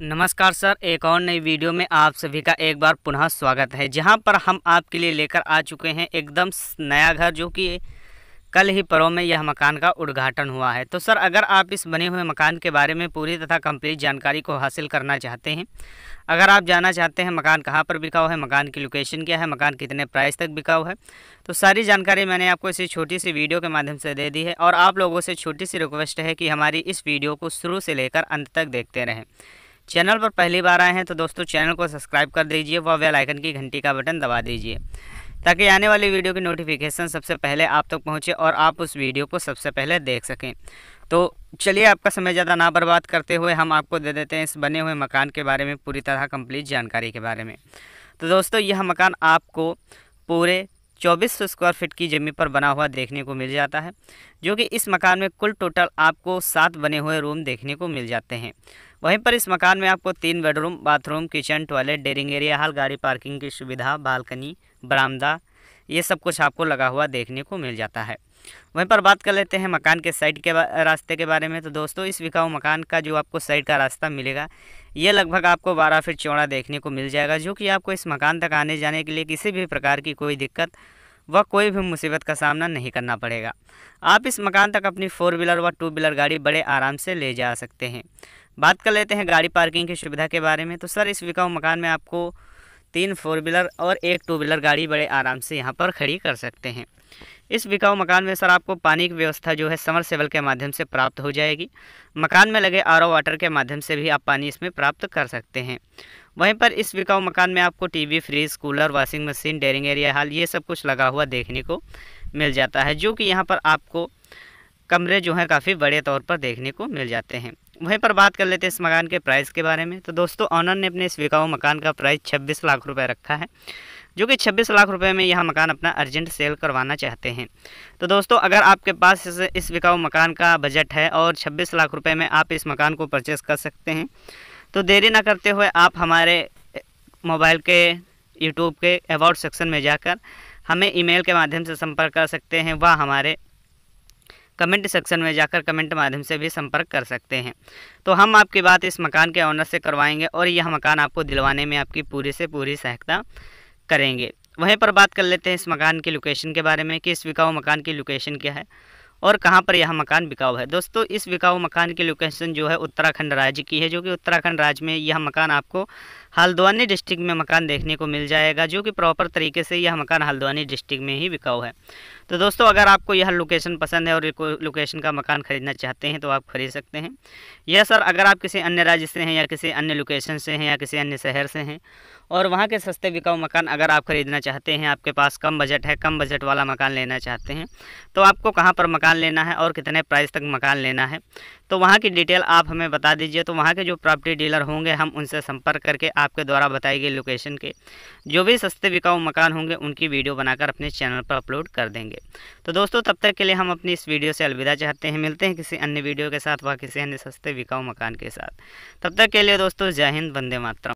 नमस्कार सर एक और नई वीडियो में आप सभी का एक बार पुनः स्वागत है जहां पर हम आपके लिए लेकर आ चुके हैं एकदम नया घर जो कि कल ही परों में यह मकान का उद्घाटन हुआ है तो सर अगर आप इस बने हुए मकान के बारे में पूरी तथा कंप्लीट जानकारी को हासिल करना चाहते हैं अगर आप जानना चाहते हैं मकान कहाँ पर बिका हुआ है मकान की लोकेशन क्या है मकान कितने प्राइस तक बिका हुआ है तो सारी जानकारी मैंने आपको इसी छोटी सी वीडियो के माध्यम से दे दी है और आप लोगों से छोटी सी रिक्वेस्ट है कि हमारी इस वीडियो को शुरू से लेकर अंत तक देखते रहें चैनल पर पहली बार आए हैं तो दोस्तों चैनल को सब्सक्राइब कर दीजिए व वेल आइकन की घंटी का बटन दबा दीजिए ताकि आने वाली वीडियो की नोटिफिकेशन सबसे पहले आप तक तो पहुंचे और आप उस वीडियो को सबसे पहले देख सकें तो चलिए आपका समय ज़्यादा ना बर्बाद करते हुए हम आपको दे देते हैं इस बने हुए मकान के बारे में पूरी तरह कम्प्लीट जानकारी के बारे में तो दोस्तों यह मकान आपको पूरे चौबीस स्क्वायर फीट की ज़मीन पर बना हुआ देखने को मिल जाता है जो कि इस मकान में कुल टोटल आपको सात बने हुए रूम देखने को मिल जाते हैं वहीं पर इस मकान में आपको तीन bedroom bathroom kitchen toilet drawing area hall गाड़ी पार्किंग की सुविधा बालकनी बरामदा ये सब कुछ आपको लगा हुआ देखने को मिल जाता है वहीं पर बात कर लेते हैं मकान के साइड के रास्ते के बारे में तो दोस्तों इस बिकाऊ मकान का जो आपको साइड का रास्ता मिलेगा ये लगभग आपको 12 फीट चौड़ा देखने को मिल जाएगा जो कि आपको इस मकान तक आने जाने के लिए किसी भी प्रकार की कोई दिक्कत व कोई भी मुसीबत का सामना नहीं करना पड़ेगा आप इस मकान तक अपनी फोर व्हीलर व टू व्हीलर गाड़ी बड़े आराम से ले जा सकते हैं बात कर लेते हैं गाड़ी पार्किंग की सुविधा के बारे में तो सर इस बिकाऊ मकान में आपको तीन फोर व्हीलर और एक टू व्हीलर गाड़ी बड़े आराम से यहाँ पर खड़ी कर सकते हैं इस बिकाऊ मकान में सर आपको पानी की व्यवस्था जो है समर सेवल के माध्यम से प्राप्त हो जाएगी मकान में लगे आर वाटर के माध्यम से भी आप पानी इसमें प्राप्त कर सकते हैं वहीं पर इस बिकाऊ मकान में आपको TV fridge cooler washing machine drawing area hall ये सब कुछ लगा हुआ देखने को मिल जाता है जो कि यहाँ पर आपको कमरे जो हैं काफ़ी बड़े तौर पर देखने को मिल जाते हैं वहीं पर बात कर लेते हैं इस मकान के प्राइस के बारे में तो दोस्तों ऑनर ने अपने इस बिकाऊ मकान का प्राइस छब्बीस लाख रुपये रखा है जो कि 26 लाख रुपए में यह मकान अपना अर्जेंट सेल करवाना चाहते हैं तो दोस्तों अगर आपके पास इस, इस बिकाऊ मकान का बजट है और 26 लाख रुपए में आप इस मकान को परचेस कर सकते हैं तो देरी ना करते हुए आप हमारे मोबाइल के यूट्यूब के अवार्ड सेक्शन में जाकर हमें ईमेल के माध्यम से संपर्क कर सकते हैं व हमारे कमेंट सेक्शन में जाकर कमेंट माध्यम से भी संपर्क कर सकते हैं तो हम आपकी बात इस मकान के ऑनर से करवाएंगे और यह मकान आपको दिलवाने में आपकी पूरी से पूरी सहायता करेंगे वहीं पर बात कर लेते हैं इस मकान की लोकेशन के बारे में कि इस विकाऊ मकान की लोकेशन क्या है और कहाँ पर यह मकान बिकाऊ है दोस्तों इस बिकाऊ मकान की लोकेशन जो है उत्तराखंड राज्य की है जो कि उत्तराखंड राज्य में यह मकान आपको हल्द्वानी डिस्ट्रिक्ट में मकान देखने को मिल जाएगा जो कि प्रॉपर तरीके से यह मकान हल्द्वानी डिस्ट्रिक्ट में ही बिकाऊ है तो दोस्तों अगर आपको यह लोकेशन पसंद है और लोकेशन का मकान खरीदना चाहते हैं तो आप खरीद सकते हैं यह सर अगर आप किसी अन्य राज्य से हैं या किसी अन्य लोकेशन से हैं या किसी अन्य शहर से हैं और वहाँ के सस्ते बिकाऊ मकान अगर आप ख़रीदना चाहते हैं आपके पास कम बजट है कम बजट वाला मकान लेना चाहते हैं तो आपको कहाँ पर मकान लेना है और कितने प्राइस तक मकान लेना है तो वहाँ की डिटेल आप हमें बता दीजिए तो वहाँ के जो प्रॉपर्टी डीलर होंगे हम उनसे संपर्क करके आपके द्वारा बताई गई लोकेशन के जो भी सस्ते बिकाऊ मकान होंगे उनकी वीडियो बनाकर अपने चैनल पर अपलोड कर देंगे तो दोस्तों तब तक के लिए हम अपनी इस वीडियो से अलविदा चाहते हैं मिलते हैं किसी अन्य वीडियो के साथ वह किसी अन्य सस्ते बिकाऊ मकान के साथ तब तक के लिए दोस्तों जय हिंद वंदे मातरम